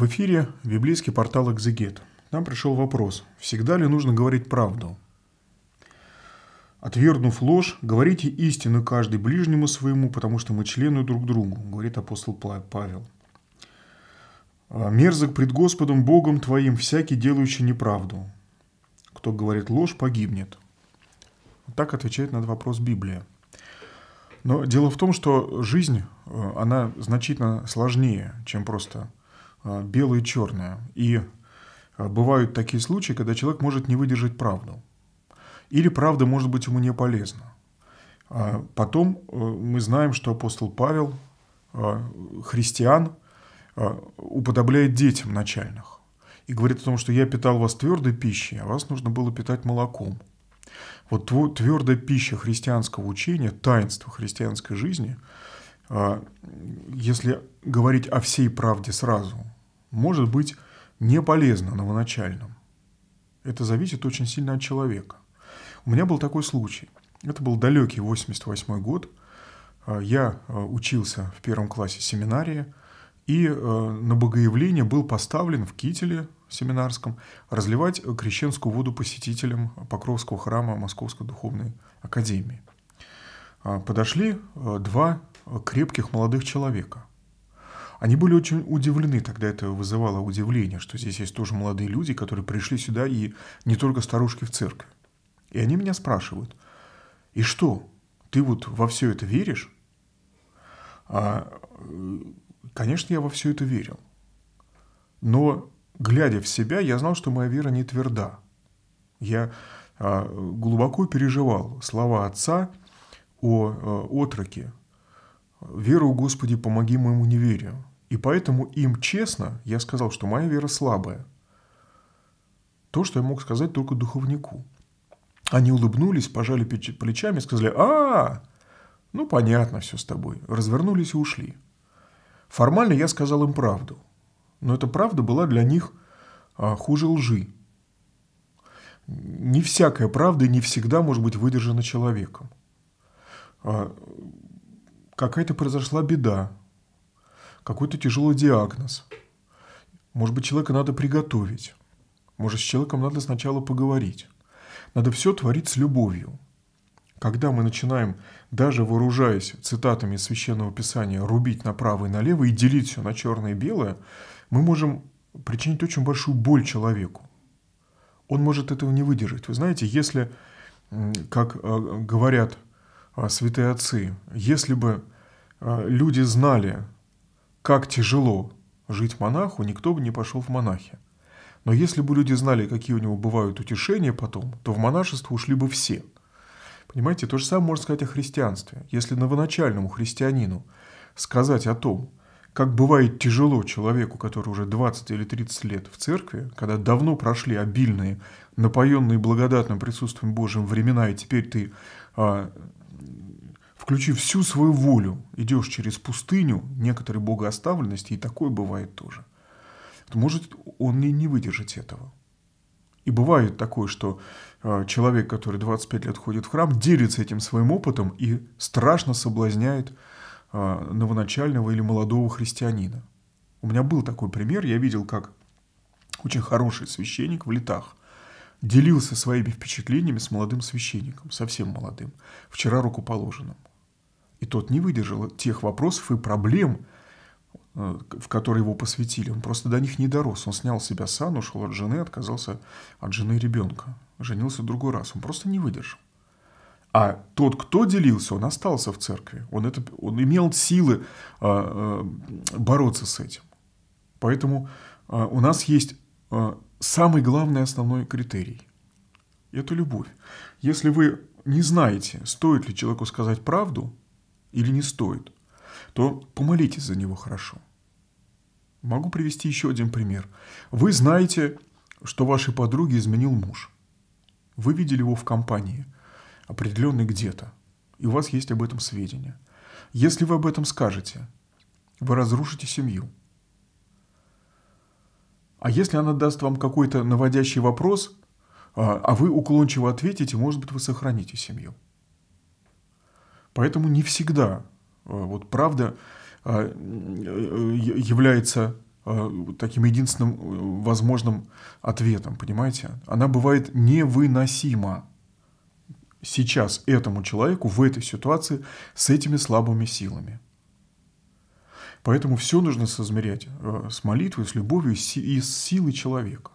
В эфире библейский портал «Экзегет». Нам пришел вопрос, всегда ли нужно говорить правду? «Отвергнув ложь, говорите истину каждый ближнему своему, потому что мы члены друг другу», говорит апостол Павел. «А, «Мерзок пред Господом Богом твоим всякий, делающий неправду. Кто говорит ложь, погибнет». Вот так отвечает на этот вопрос Библия. Но дело в том, что жизнь, э, она значительно сложнее, чем просто а, белое и черное. И а, бывают такие случаи, когда человек может не выдержать правду. Или правда может быть ему не полезна. А потом э, мы знаем, что апостол Павел христиан уподобляет детям начальных. И говорит о том, что я питал вас твердой пищей, а вас нужно было питать молоком. Вот твердая пища христианского учения, таинство христианской жизни – а, если говорить о всей правде сразу, может быть не полезно новоначальным. Это зависит очень сильно от человека. У меня был такой случай. Это был далекий 88 год. А, я а, учился в первом классе семинарии, и э, на богоявление был поставлен в кителе семинарском разливать крещенскую воду посетителям Покровского храма Московской духовной академии. Подошли э, два крепких молодых человека. Они были очень удивлены, тогда это вызывало удивление, что здесь есть тоже молодые люди, которые пришли сюда и не только старушки в церкви. И они меня спрашивают, и что, ты вот во все это веришь? А, конечно, я во все это верил. Но, глядя в себя, я знал, что моя вера не тверда. Я а, глубоко переживал слова отца о а, отроке, верую, Господи, помоги моему неверию. И поэтому им честно я сказал, что моя вера слабая. То, что я мог сказать только духовнику. Они улыбнулись, пожали плечами, сказали «А, ну понятно все с тобой», развернулись и ушли. Формально я сказал им правду, но эта правда была для них а, хуже лжи. Не всякая правда не всегда может быть выдержана человеком. А, какая-то произошла беда, какой-то тяжелый диагноз. Может быть, человека надо приготовить. Может, с человеком надо сначала поговорить. Надо все творить с любовью. Когда мы начинаем, даже вооружаясь цитатами из Священного Писания, рубить направо и налево и делить все на черное и белое, мы можем причинить очень большую боль человеку. Он может этого не выдержать. Вы знаете, если, как э, говорят а, святые отцы, если бы а, люди знали, как тяжело жить монаху, никто бы не пошел в монахи. Но если бы люди знали, какие у него бывают утешения потом, то в монашество ушли бы все. Понимаете, то же самое можно сказать о христианстве. Если новоначальному христианину сказать о том, как бывает тяжело человеку, который уже 20 или 30 лет в церкви, когда давно прошли обильные, напоенные благодатным присутствием Божьим времена, и теперь ты а, включив всю свою волю, идешь через пустыню некоторой богооставленности, и такое бывает тоже, может, он не, не выдержит этого. И бывает такое, что э, человек, который 25 лет ходит в храм, делится этим своим опытом и страшно соблазняет э, новоначального или молодого христианина. У меня был такой пример, я видел, как очень хороший священник в летах делился своими впечатлениями с молодым священником, совсем молодым, вчера рукоположенным. И тот не выдержал тех вопросов и проблем, э, в которые его посвятили. Он просто до них не дорос. Он снял с себя сан, ушел от жены, отказался от жены и ребенка. Женился другой раз. Он просто не выдержал. А тот, кто делился, он остался в церкви. Он, это, он имел силы э, э, бороться с этим. Поэтому у нас есть Э, самый главный основной критерий. Это любовь. Если вы не знаете, стоит ли человеку сказать правду или не стоит, то помолитесь за него хорошо. Могу привести еще один пример. Вы знаете, что вашей подруге изменил муж. Вы видели его в компании, определенной где-то, и у вас есть об этом сведения. Если вы об этом скажете, вы разрушите семью – а если она даст вам какой-то наводящий вопрос, а, а вы уклончиво ответите, может быть, вы сохраните семью. Поэтому не всегда а, вот правда а, э, является таким единственным э, возможным ответом, понимаете? Она бывает невыносима сейчас этому человеку в этой ситуации с этими слабыми силами. Поэтому все нужно соизмерять э, с молитвой, с любовью и с силой человека.